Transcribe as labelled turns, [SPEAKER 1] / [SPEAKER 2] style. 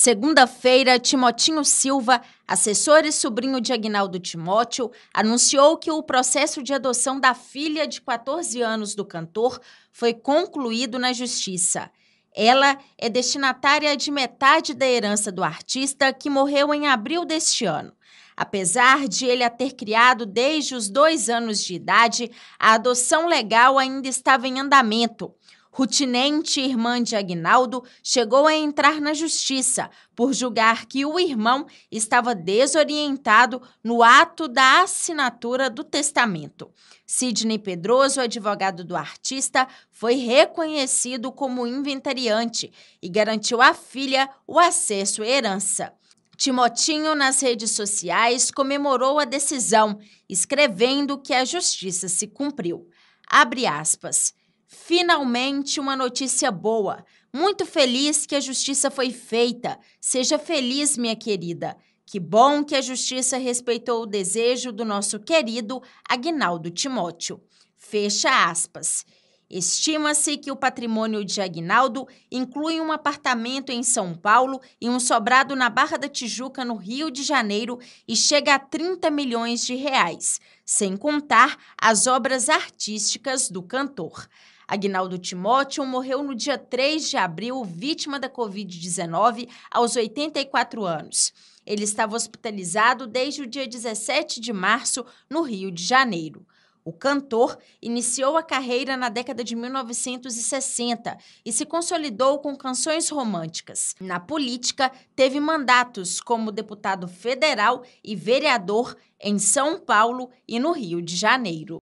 [SPEAKER 1] Segunda-feira, Timotinho Silva, assessor e sobrinho de Agnaldo Timóteo, anunciou que o processo de adoção da filha de 14 anos do cantor foi concluído na justiça. Ela é destinatária de metade da herança do artista que morreu em abril deste ano. Apesar de ele a ter criado desde os dois anos de idade, a adoção legal ainda estava em andamento. Rutinente, irmã de Agnaldo, chegou a entrar na justiça por julgar que o irmão estava desorientado no ato da assinatura do testamento. Sidney Pedroso, advogado do artista, foi reconhecido como inventariante e garantiu à filha o acesso à herança. Timotinho, nas redes sociais, comemorou a decisão, escrevendo que a justiça se cumpriu. Abre aspas. Finalmente, uma notícia boa. Muito feliz que a justiça foi feita. Seja feliz, minha querida. Que bom que a justiça respeitou o desejo do nosso querido Agnaldo Timóteo. Fecha aspas. Estima-se que o patrimônio de Agnaldo inclui um apartamento em São Paulo e um sobrado na Barra da Tijuca, no Rio de Janeiro, e chega a 30 milhões de reais, sem contar as obras artísticas do cantor. Agnaldo Timóteo morreu no dia 3 de abril, vítima da Covid-19, aos 84 anos. Ele estava hospitalizado desde o dia 17 de março, no Rio de Janeiro. O cantor iniciou a carreira na década de 1960 e se consolidou com canções românticas. Na política, teve mandatos como deputado federal e vereador em São Paulo e no Rio de Janeiro.